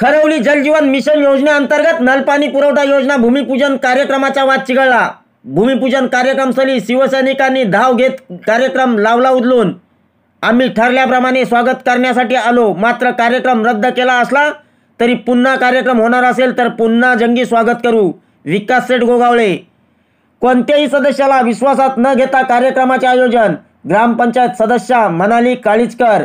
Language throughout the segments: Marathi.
खरवली जलजीवन मिशन योजनेअंतर्गत नलपाणी पुरवठा योजना भूमिपूजन कार्यक्रमाचा वाद चिघळला भूमिपूजन कार्यक्रमस्थळी शिवसैनिकांनी धाव घेत कार्यक्रम लावला उदलून आम्ही ठरल्याप्रमाणे स्वागत करण्यासाठी आलो मात्र कार्यक्रम रद्द केला असला तरी पुन्हा कार्यक्रम होणार असेल तर पुन्हा जंगी स्वागत करू विकास सेठ गोगावळे कोणत्याही सदस्याला विश्वासात न घेता कार्यक्रमाचे आयोजन ग्रामपंचायत सदस्या मनाली काळीजकर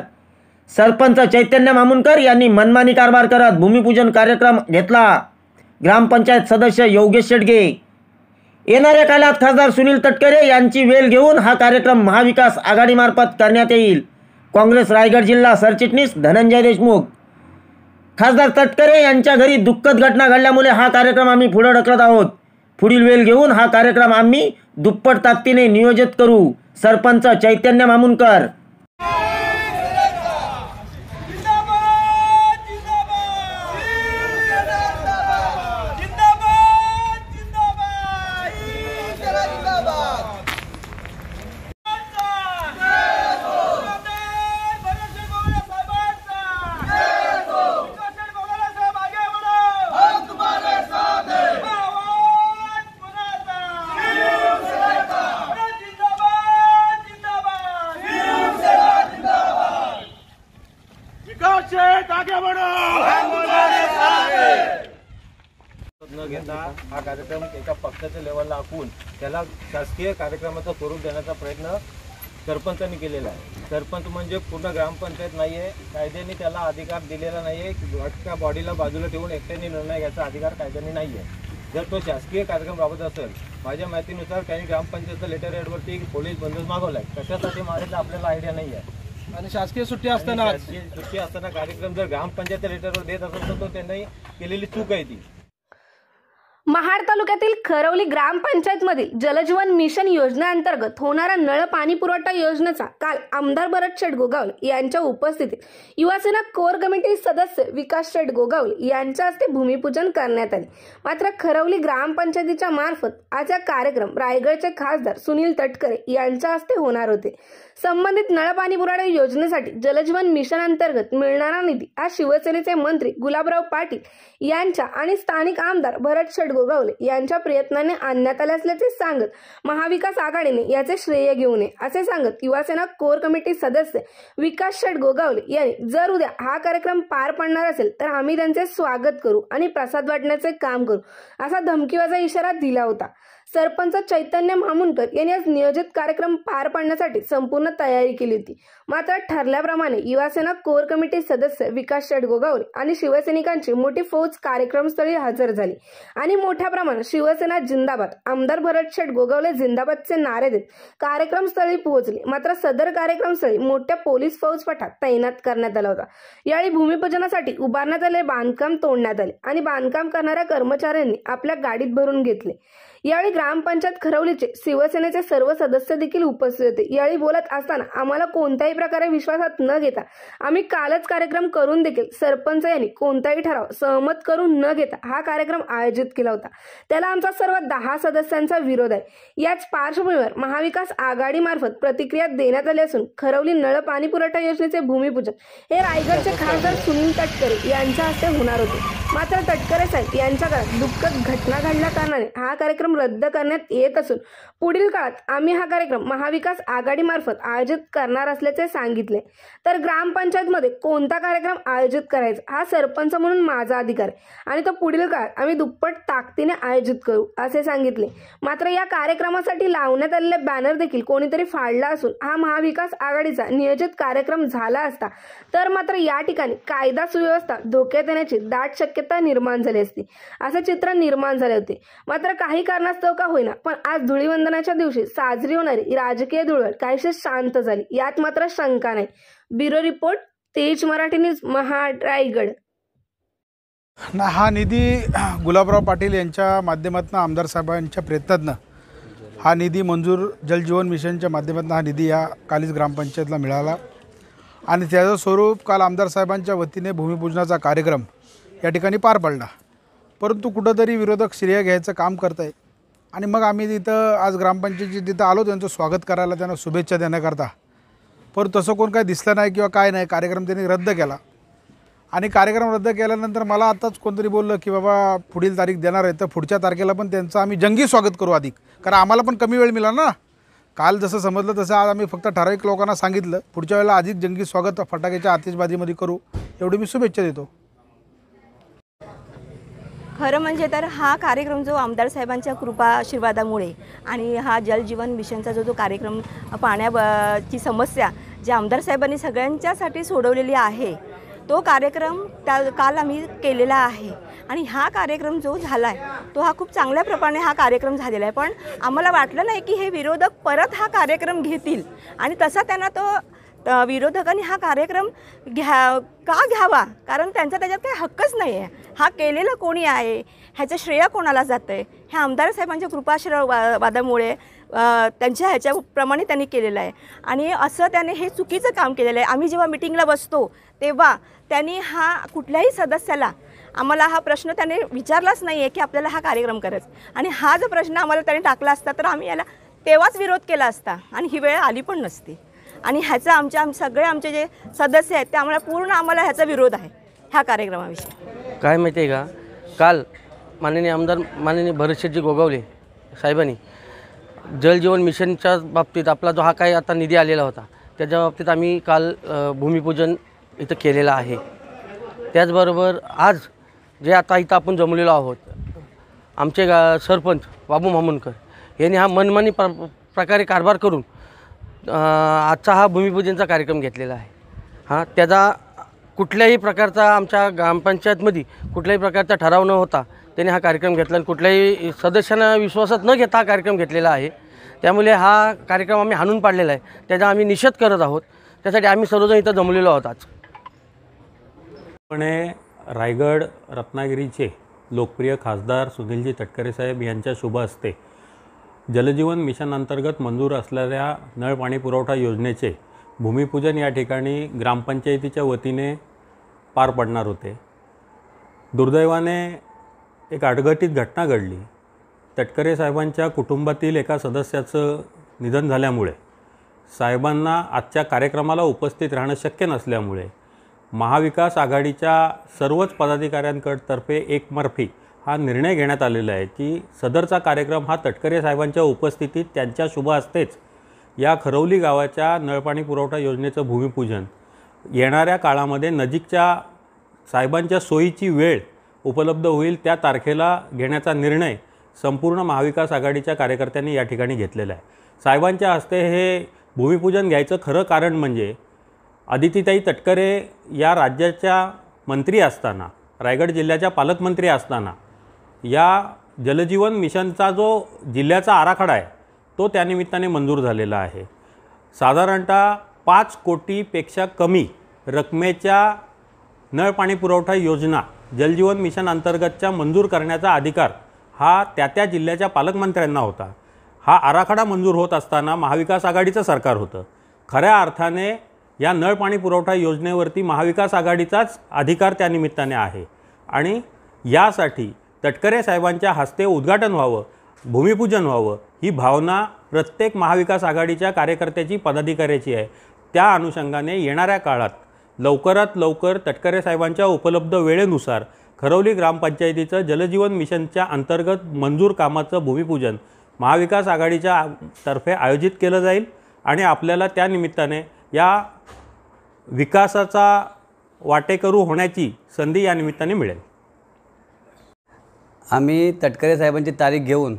सरपंच चैतन्य मामुनकर यांनी मनमानी कारभार करत भूमिपूजन कार्यक्रम घेतला ग्रामपंचायत सदस्य योगेश शेडगे येणाऱ्या काळात खासदार सुनील तटकरे यांची वेळ घेऊन हा कार्यक्रम महाविकास आघाडीमार्फत करण्यात येईल काँग्रेस रायगड जिल्हा सरचिटणीस धनंजय देशमुख खासदार तटकरे यांच्या घरी दुःखद घटना घडल्यामुळे हा कार्यक्रम आम्ही पुढे ढकलत आहोत पुढील वेळ घेऊन हा कार्यक्रम आम्ही दुप्पट ताकदीने नियोजित करू सरपंच चैतन्य मामुनकर कार्यक्रम एका पक्षाच्या लेवलला आखून त्याला शासकीय कार्यक्रमाचं स्वरूप देण्याचा प्रयत्न सरपंचांनी केलेला आहे सरपंच म्हणजे पूर्ण ग्रामपंचायत नाही आहे कायद्याने त्याला अधिकार दिलेला नाही आहे बॉडीला बाजूला ठेवून एकट्याने निर्णय घ्यायचा अधिकार कायद्याने नाही आहे जर तो शासकीय कार्यक्रम राबवत असेल माझ्या माहितीनुसार त्यांनी ग्रामपंचायतच्या लेटर एडवरती पोलीस बंदोबस्त मागवला आहे कशासाठी मारायचा आपल्याला आयडिया नाही आहे आणि शासकीय सुट्टी असताना सुट्टी असताना कार्यक्रम जर ग्रामपंचायतच्या लेटरवर देत असेल तर तो त्यांनी केलेली चूक आहे ती महाड तालुक्यातील खरवली ग्रामपंचायतमधील जलजीवन मिशन योजनेअंतर्गत होणारा नळ पाणी पुरवठा योजनेचा काल आमदार भरत शेठ गोगावल यांच्या उपस्थितीत युवासेना कोर कमिटी सदस्य विकास शेठ गोगावल यांच्या हस्ते भूमिपूजन करण्यात आले मात्र खरवली ग्रामपंचायतीच्या मार्फत आज हा कार्यक्रम रायगडचे खासदार सुनील तटकरे यांच्या हस्ते होणार होते संबंधित नळ पाणी पुरवठा योजनेसाठी जलजीवन मिशन अंतर्गत मिळणारा निधी आज शिवसेनेचे मंत्री गुलाबराव पाटील यांच्या आणि स्थानिक आमदार भरत शेठ गोगावले यांच्या प्रयत्नाने आणण्यात आले असल्याचे सांगत महाविकास आघाडीने याचे श्रेय घेऊ नये असे सांगत युवासेना कोर कमिटी सदस्य विकास शेठ गोगावले यांनी जर उद्या हा कार्यक्रम पार पडणार असेल तर आम्ही त्यांचे स्वागत करू आणि प्रसाद वाटण्याचे काम करू असा धमकीवाचा इशारा दिला होता सरपंच चैतन्य मामुनकर यांनी आज नियोजित कार्यक्रम पार पाडण्यासाठी संपूर्ण तयारी केली होती मात्र ठरल्याप्रमाणे युवासेना कोर कमिटी सदस्य विकास शेडगोगावरे आणि शिवसैनिकांची मोठी फौज कार्यक्रमस्थळी हजर झाली आणि मोठ्या प्रमाणात शिवसेना जिंदाबाद आमदार भरत शेठ गोगावले जिंदाबादचे नारे देत कार्यक्रमस्थळी पोहोचले मात्र सदर कार्यक्रमस्थळी मोठ्या पोलीस फौज पठात तैनात करण्यात आला होता यावेळी भूमिपूजनासाठी उभारण्यात आले बांधकाम तोडण्यात आले आणि बांधकाम करणाऱ्या कर्मचाऱ्यांनी आपल्या गाडीत भरून घेतले यावेळी ग्रामपंचायत खरवलीचे शिवसेनेचे सर्व सदस्य देखील उपस्थित होते यावेळी बोलत असताना आम्हाला कोणत्याही प्रकारे विश्वासात न घेता आम्ही कालच कार्यक्रम करून देखील सरपंच यांनी कोणताही ठराव सहमत करून न घेता हा कार्यक्रम आयोजित केला होता त्याला आमचा सर्व दहा सदस्यांचा विरोध आहे याच पार्श्वभूमीवर महाविकास आघाडीमार्फत प्रतिक्रिया देण्यात आली असून खरवली नळ पाणी पुरवठा योजनेचे भूमिपूजन हे रायगडचे खासदार सुनील तटकरे यांच्या हस्ते होणार होते मात्र तटकरे साहेब यांच्या काळात दुःखद घटना घडल्या कारणाने हा कार्यक्रम रद्द करण्यात येत असून पुढील काळात आम्ही हा कार्यक्रम महाविकास आघाडीमार्फत आयोजित करणार असल्याचे सांगितले तर ग्रामपंचायतमध्ये कोणता कार्यक्रम आयोजित करायचा हा सरपंच म्हणून माझा अधिकार आहे आणि तो पुढील काळात आम्ही दुप्पट ताकदीने आयोजित करू असे सांगितले मात्र या कार्यक्रमासाठी लावण्यात आलेले बॅनर देखील कोणीतरी फाडला असून हा महाविकास आघाडीचा नियोजित कार्यक्रम झाला असता तर मात्र या ठिकाणी कायदा सुव्यवस्था धोक्यात येण्याची दाट शक्यता शक्यता निर्माण झाली असती असे चित्र निर्माण झाले होते मात्र काही कारणास्तव का होईना पण आज धुळीवंदनाच्या दिवशी साजरी होणारी राजकीय धुळवट काहीशी शांत झाली यात मात्र शंका नाही ब्युरो रिपोर्ट तेज मराठी न्यूज महा रायगड हा निधी गुलाबराव पाटील यांच्या माध्यमातून आमदार साहेबांच्या प्रयत्नातनं हा निधी मंजूर जलजीवन मिशनच्या माध्यमातून हा निधी या कालीच ग्रामपंचायतला मिळाला आणि त्याचं स्वरूप काल आमदार साहेबांच्या वतीने भूमिपूजनाचा कार्यक्रम या ठिकाणी पार पडला परंतु कुठंतरी विरोधक श्रेय घ्यायचं काम करत आहे आणि मग आम्ही तिथं आज ग्रामपंचायतीत तिथं आलो त्यांचं स्वागत करायला त्यांना शुभेच्छा देण्याकरता पण तसं कोण काही दिसलं नाही किंवा काय नाही कार्यक्रम त्यांनी रद्द केला आणि कार्यक्रम रद्द केल्यानंतर मला आताच कोणतरी बोललं की बाबा पुढील तारीख देणार आहे तर पुढच्या तारखेला पण त्यांचं आम्ही जंगी स्वागत करू अधिक कारण आम्हाला पण कमी वेळ मिळाला ना काल जसं समजलं तसं आज आम्ही फक्त ठराविक लोकांना सांगितलं पुढच्या वेळेला अधिक जंगी स्वागत फटाक्याच्या आतिषबाजीमध्ये करू एवढी मी शुभेच्छा देतो खरं म्हणजे तर हा कार्यक्रम जो आमदार साहेबांच्या कृपा आशीर्वादामुळे आणि हा जलजीवन मिशनचा जो जो कार्यक्रम पाण्याची समस्या जी आमदार साहेबांनी सगळ्यांच्यासाठी सोडवलेली आहे तो कार्यक्रम त्या काल आम्ही केलेला आहे आणि हा कार्यक्रम जो झाला आहे तो हा खूप चांगल्या प्रमाणे हा कार्यक्रम झालेला आहे पण आम्हाला वाटलं नाही की हे विरोधक परत हा कार्यक्रम घेतील आणि तसा त्यांना तो विरोधकांनी हा कार्यक्रम घ्या का घ्यावा कारण त्यांचा त्याच्यात काही हक्कच नाही आहे हा केलेला कोणी आहे ह्याचं श्रेय कोणाला जातं आहे हे आमदार साहेबांच्या कृपाश्र वा वादामुळे त्यांच्या ह्याच्याप्रमाणे त्यांनी केलेलं आहे आणि असं त्याने हे चुकीचं काम केलेलं आहे आम्ही जेव्हा मिटिंगला बसतो तेव्हा त्यांनी हा कुठल्याही सदस्याला आम्हाला हा प्रश्न त्याने विचारलाच नाही आहे की आपल्याला हा कार्यक्रम करायचा आणि हा जो प्रश्न आम्हाला त्याने टाकला असता तर आम्ही याला तेव्हाच विरोध केला असता आणि ही वेळ आली पण नसती आणि ह्याचा आमच्या आम सगळे आमचे जे सदस्य आहेत ते आम्हाला पूर्ण आम्हाला ह्याचा विरोध आहे ह्या कार्यक्रमाविषयी काय माहिती आहे का काल माननीय आमदार माननीय भरतशेटजी गोगावले साहेबांनी जलजीवन मिशनच्या बाबतीत आपला जो हा काही आता निधी आलेला होता त्याच्या बाबतीत आम्ही काल भूमिपूजन इथं केलेलं आहे त्याचबरोबर आज जे आता इथं आपण जमलेलो आहोत आमचे गा सरपंच बाबू मामुनकर यांनी हा मनमानी प्र प्रकारे कारभार करून आजचा हा भूमिपूजनचा कार्यक्रम घेतलेला आहे हा त्याचा कुठल्याही प्रकारचा आमच्या ग्रामपंचायतमध्ये कुठल्याही प्रकारचा ठराव न होता त्याने हा कार्यक्रम घेतला आणि कुठल्याही सदस्यांना विश्वासात न घेता हा कार्यक्रम घेतलेला आहे त्यामुळे हा कार्यक्रम आम्ही हाणून पाडलेला आहे त्याचा आम्ही निषेध करत आहोत त्यासाठी आम्ही सर्वजण इथं जमलेलो आहोत आज रायगड रत्नागिरीचे लोकप्रिय खासदार सुनीलजी तटकरे साहेब यांच्या शुभ असते जलजीवन मिशन अंतर्गत मंजूर असलेल्या नळ पाणी पुरवठा योजनेचे भूमिपूजन या ठिकाणी ग्रामपंचायतीच्या वतीने पार पडणार होते दुर्दैवाने एक अटघटित घटना घडली तटकरे साहेबांच्या कुटुंबातील एका सदस्याचं निधन झाल्यामुळे साहेबांना आजच्या कार्यक्रमाला उपस्थित राहणं शक्य नसल्यामुळे महाविकास आघाडीच्या सर्वच पदाधिकाऱ्यांकडतर्फे एकमर्फी हा निर्णय घेण्यात आलेला आहे की सदरचा कार्यक्रम हा तटकरे साहेबांच्या उपस्थितीत त्यांच्या शुभ असतेच या खरवली गावाच्या नळपाणी पुरवठा योजनेचं भूमिपूजन येणाऱ्या काळामध्ये नजीकच्या साहेबांच्या सोयीची वेळ उपलब्ध होईल त्या तारखेला घेण्याचा निर्णय संपूर्ण महाविकास आघाडीच्या कार्यकर्त्यांनी या ठिकाणी घेतलेला आहे साहेबांच्या हस्ते हे भूमिपूजन घ्यायचं खरं कारण म्हणजे आदितीताई तटकरे या राज्याच्या मंत्री असताना रायगड जिल्ह्याच्या पालकमंत्री असताना या जलजीवन मिशनचा जो जिल्ह्याचा आराखडा आहे तो त्यानिमित्ताने मंजूर झालेला आहे साधारणतः पाच कोटीपेक्षा कमी रकमेच्या नळ पाणी पुरवठा योजना जलजीवन मिशन अंतर्गतच्या मंजूर करण्याचा अधिकार हा त्या त्या जिल्ह्याच्या पालकमंत्र्यांना होता हा आराखडा मंजूर होत असताना महाविकास आघाडीचं सरकार होतं खऱ्या अर्थाने या नळ पाणी पुरवठा योजनेवरती महाविकास आघाडीचाच अधिकार त्यानिमित्ताने आहे आणि यासाठी तटकरे साहेबांच्या हस्ते उद्घाटन व्हावं भूमिपूजन व्हावं ही भावना प्रत्येक महाविकास आघाडीच्या कार्यकर्त्याची पदाधिकाऱ्याची आहे त्या अनुषंगाने येणाऱ्या काळात लवकरात लवकर तटकरे साहेबांच्या उपलब्ध वेळेनुसार खरवली ग्रामपंचायतीचं जलजीवन मिशनच्या अंतर्गत मंजूर कामाचं भूमिपूजन महाविकास आघाडीच्या तर्फे आयोजित केलं जाईल आणि आपल्याला त्या निमित्ताने या विकासाचा वाटेकरू होण्याची संधी या निमित्ताने मिळेल आम्ही तटकरे साहेबांची तारीख घेऊन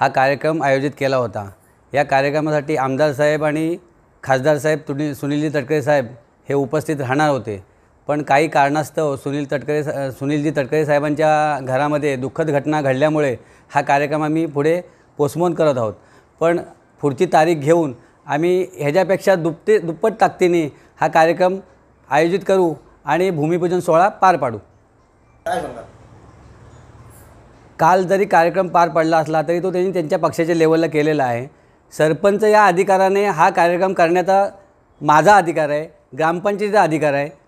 हा कार्यक्रम आयोजित केला होता या कार्यक्रमासाठी आमदार साहेब आणि खासदार साहेब तुनी सुनीलजी तटकरे साहेब हे उपस्थित राहणार होते पण काही कारणास्तव सुनील तटकरे सा सुनीलजी तटकरे साहेबांच्या घरामध्ये दुःखद घटना घडल्यामुळे हा कार्यक्रम आम्ही पुढे पोस्टमोन करत आहोत पण पुढची तारीख घेऊन आम्ही ह्याच्यापेक्षा दुप्ते दुप्पट ताकदीने हा कार्यक्रम आयोजित करू आणि भूमिपूजन सोहळा पार पाडू काल जरी कार्यक्रम पार पडला असला तरी तो त्यांनी त्यांच्या पक्षाच्या लेवलला केलेला आहे सरपंच या अधिकाराने हा कार्यक्रम करण्याचा माझा अधिकार आहे ग्रामपंचायतीचा अधिकार आहे